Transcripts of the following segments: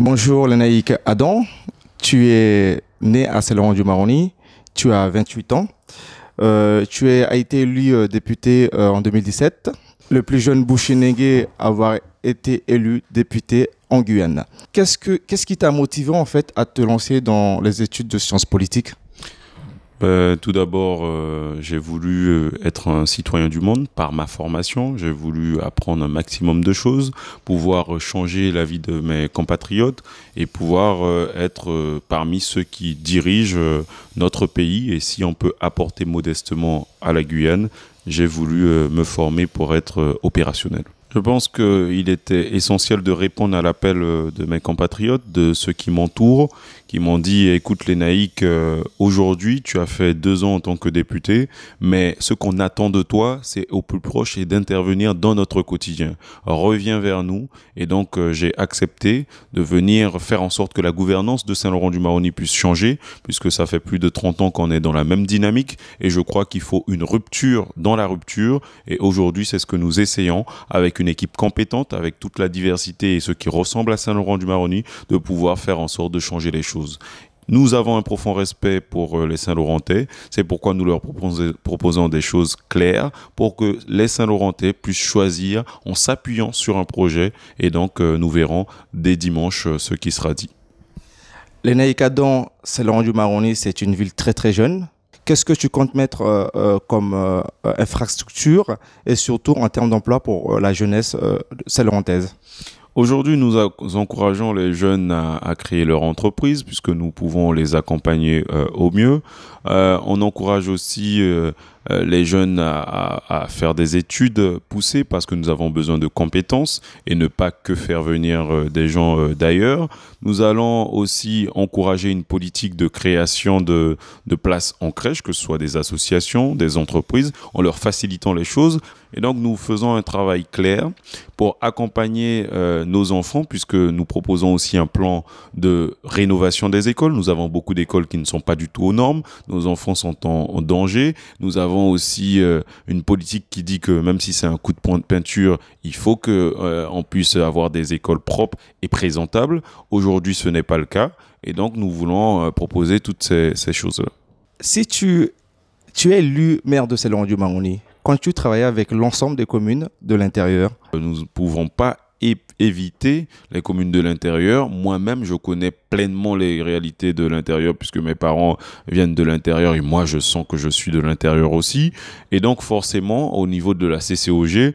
Bonjour Lenaïque Adam, tu es né à Saint-Laurent du Maroni, tu as 28 ans, euh, tu as été élu euh, député euh, en 2017, le plus jeune négué à avoir été élu député en Guyane. Qu'est-ce, que, qu'est-ce qui t'a motivé en fait à te lancer dans les études de sciences politiques euh, tout d'abord, euh, j'ai voulu euh, être un citoyen du monde par ma formation. J'ai voulu apprendre un maximum de choses, pouvoir changer la vie de mes compatriotes et pouvoir être parmi ceux qui dirigent notre pays. Et si on peut apporter modestement à la Guyane, j'ai voulu me former pour être opérationnel. Je pense qu'il était essentiel de répondre à l'appel euh, de mes compatriotes, de ceux qui m'entourent, qui m'ont dit écoute les naïcs, euh, aujourd'hui tu as fait deux ans en tant que député, mais ce qu'on attend de toi, c'est au plus proche et d'intervenir dans notre quotidien. Reviens vers nous. Et donc euh, j'ai accepté de venir faire en sorte que la gouvernance de Saint-Laurent-du-Maroni puisse changer, puisque ça fait plus de 30 ans qu'on est dans la même dynamique. Et je crois qu'il faut une rupture dans la rupture. Et aujourd'hui, c'est ce que nous essayons avec une équipe compétente, avec toute la diversité et ce qui ressemble à Saint-Laurent-du-Maroni, de pouvoir faire en sorte de changer les choses. Nous avons un profond respect pour euh, les Saint-Laurentais. C'est pourquoi nous leur proposons des choses claires pour que les Saint-Laurentais puissent choisir en s'appuyant sur un projet. Et donc, euh, nous verrons dès dimanche euh, ce qui sera dit. Les Naïkadons, Saint-Laurent-du-Maroni, c'est une ville très très jeune. Qu'est-ce que tu comptes mettre euh, euh, comme euh, infrastructure et surtout en termes d'emploi pour la jeunesse salentoise Aujourd'hui, nous encourageons les jeunes à, créer leur entreprise puisque nous pouvons les accompagner au mieux. on encourage aussi euh, les jeunes à, faire des études poussées parce que nous avons besoin de compétences et ne pas que faire venir euh, des gens euh, d'ailleurs. Nous allons aussi encourager une politique de création de, de places en crèche, que ce soit des associations, des entreprises, en leur facilitant les choses. Et donc nous faisons un travail clair pour accompagner nos enfants, puisque nous proposons aussi un plan de rénovation des écoles. Nous avons beaucoup d'écoles qui ne sont pas du tout aux normes. Nos enfants sont en danger. Nous avons aussi euh, une politique qui dit que même si c'est un coup de poing de peinture, il faut que euh, on puisse avoir des écoles propres et présentables. Aujourd'hui, ce n'est pas le cas, et donc nous voulons euh, proposer toutes ces, choses-là. Si tu tu es élu maire de Selon du Maroni, quand tu travailles avec l'ensemble des communes de l'intérieur, nous ne pouvons pas éviter les communes de l'intérieur. Moi-même, je connais pleinement les réalités de l'intérieur puisque mes parents viennent de l'intérieur et moi, je sens que je suis de l'intérieur aussi. Et donc, forcément, au niveau de la CCOG,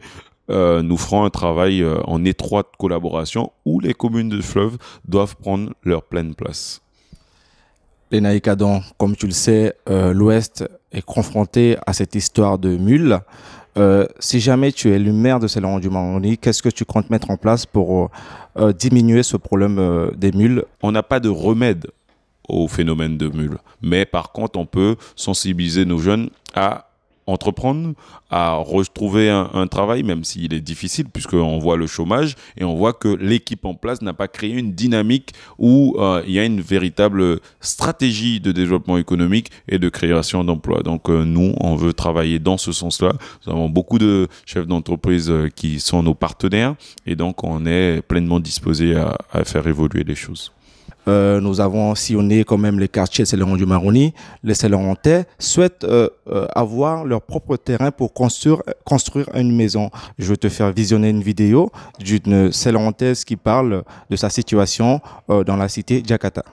euh, nous ferons un travail euh, en étroite collaboration où les communes de fleuve doivent prendre leur pleine place les Adam, comme tu le sais, euh, l'Ouest est confronté à cette histoire de mules. Euh, si jamais tu es le maire de laurent du Maroni, qu'est-ce que tu comptes mettre en place pour euh, diminuer ce problème des mules On n'a pas de remède au phénomène de mules, mais par contre, on peut sensibiliser nos jeunes à entreprendre, à retrouver un, travail, même s'il est difficile, puisqu'on voit le chômage et on voit que l'équipe en place n'a pas créé une dynamique où euh, il y a une véritable stratégie de développement économique et de création d'emplois. Donc euh, nous, on veut travailler dans ce sens-là. Nous avons beaucoup de chefs d'entreprise euh, qui sont nos partenaires et donc on est pleinement disposé à faire évoluer les choses. Euh, nous avons sillonné quand même les quartiers de du Maroni. Les saint souhaitent euh, euh, avoir leur propre terrain pour construire, une maison. Je vais te faire visionner une vidéo d'une saint qui parle de sa situation dans la cité Jakarta.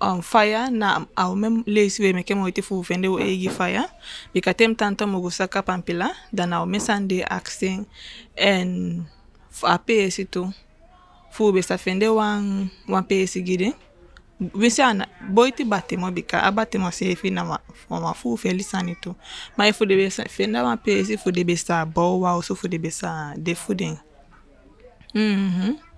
um, faya na ao même lesi weme ke mo yeti fu vende o egi faya bika tem tanto mo go saka pampila dan ao mesande aksen en a pesi to fu be sa fende wan wan pesi gidi wisi ana boi ti bate mo bika a bate mo se fi na ma, ma fu feli sani to ma e fu de be sa fende wan pesi fu de be sa bo wa o so fu de be sa de fu den mhm mm -hmm.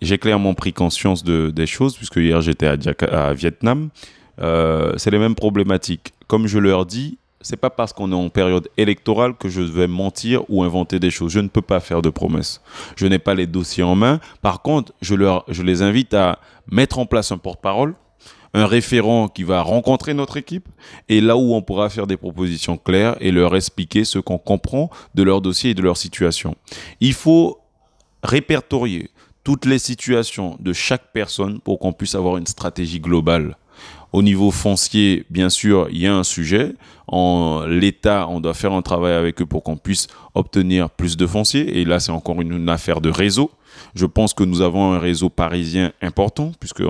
J'ai clairement pris conscience de, des choses puisque hier j'étais à, à, Vietnam. Euh, c'est les mêmes problématiques. Comme je leur dis, c'est pas parce qu'on est en période électorale que je vais mentir ou inventer des choses. Je ne peux pas faire de promesses. Je n'ai pas les dossiers en main. Par contre, je, leur, je les invite à mettre en place un porte-parole un référent qui va rencontrer notre équipe et là où on pourra faire des propositions claires et leur expliquer ce qu'on comprend de leur dossier et de leur situation. Il faut répertorier toutes les situations de chaque personne pour qu'on puisse avoir une stratégie globale. Au niveau foncier, bien sûr, il y a un sujet. En l'État, on doit faire un travail avec eux pour qu'on puisse obtenir plus de fonciers. Et là, c'est encore une, affaire de réseau. Je pense que nous avons un réseau parisien important, puisque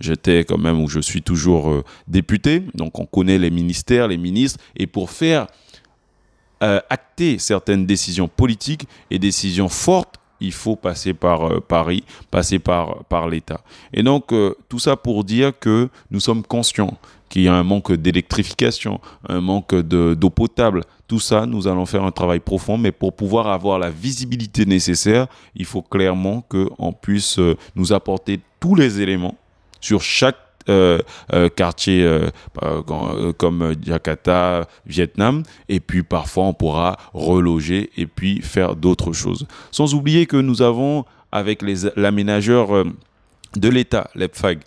j'étais quand même où je suis toujours euh, député, donc on connaît les ministères, les ministres, et pour faire euh, acter certaines décisions politiques et décisions fortes, il faut passer par euh, Paris, passer par, par l'État. Et donc, euh, tout ça pour dire que nous sommes conscients qu'il y a un manque d'électrification, un manque d'eau potable. Tout ça, nous allons faire un travail profond, mais pour pouvoir avoir la visibilité nécessaire, il faut clairement qu'on puisse euh, nous apporter tous les éléments sur chaque euh, euh, quartiers euh, bah, comme Jakarta, Vietnam, et puis parfois on pourra reloger et puis faire d'autres choses. Sans oublier que nous avons avec l'aménageur de l'État, l'EPFAG,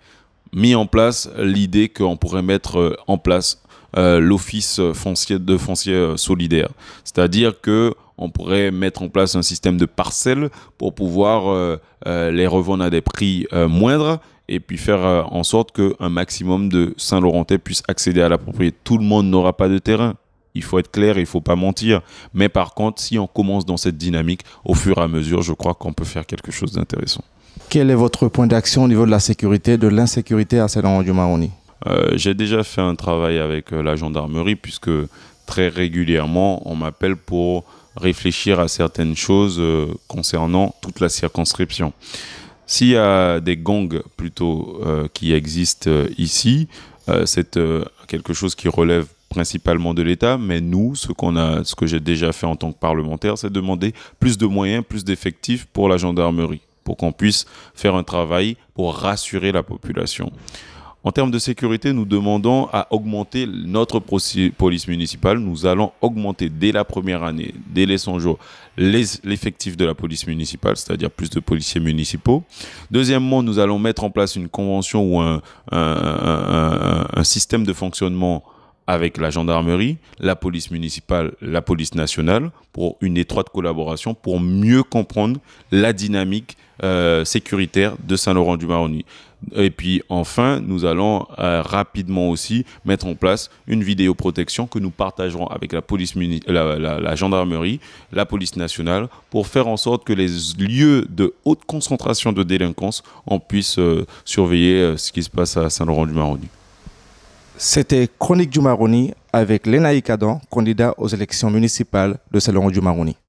mis en place l'idée qu'on pourrait mettre en place l'office foncier de foncier solidaire. C'est-à-dire que on pourrait mettre en place un système de parcelles pour pouvoir les revendre à des prix moindres et puis faire euh, en sorte qu'un maximum de Saint-Laurentais puisse accéder à la propriété. Tout le monde n'aura pas de terrain. Il faut être clair, il ne faut pas mentir. Mais par contre, si on commence dans cette dynamique, au fur et à mesure, je crois qu'on peut faire quelque chose d'intéressant. Quel est votre point d'action au niveau de la sécurité, de l'insécurité à Saint-Laurent-du-Maroni euh, J'ai déjà fait un travail avec euh, la gendarmerie, puisque très régulièrement, on m'appelle pour réfléchir à certaines choses concernant toute la circonscription. S'il y a des gangs plutôt euh, qui existent euh, ici, euh, c'est quelque chose qui relève principalement de l'État, mais nous, ce qu'on a, ce que j'ai déjà fait en tant que parlementaire, c'est demander plus de moyens, plus d'effectifs pour la gendarmerie, pour qu'on puisse faire un travail pour rassurer la population. En termes de sécurité, nous demandons à augmenter notre police municipale. Nous allons augmenter dès la première année, dès les 100 jours, l'effectif de la police municipale, c'est-à-dire plus de policiers municipaux. Deuxièmement, nous allons mettre en place une convention ou un, système de fonctionnement avec la gendarmerie, la police municipale, la police nationale, pour une étroite collaboration pour mieux comprendre la dynamique euh, sécuritaire de Saint-Laurent-du-Maroni. Et puis enfin, nous allons euh, rapidement aussi mettre en place une vidéoprotection que nous partagerons avec la police, la, gendarmerie, la police nationale, pour faire en sorte que les lieux de haute concentration de délinquance, en puisse euh, surveiller ce qui se passe à Saint-Laurent-du-Maroni. C'était Chronique du Maroni avec Lénaï Kadan, candidat aux élections municipales de Salon du Maroni.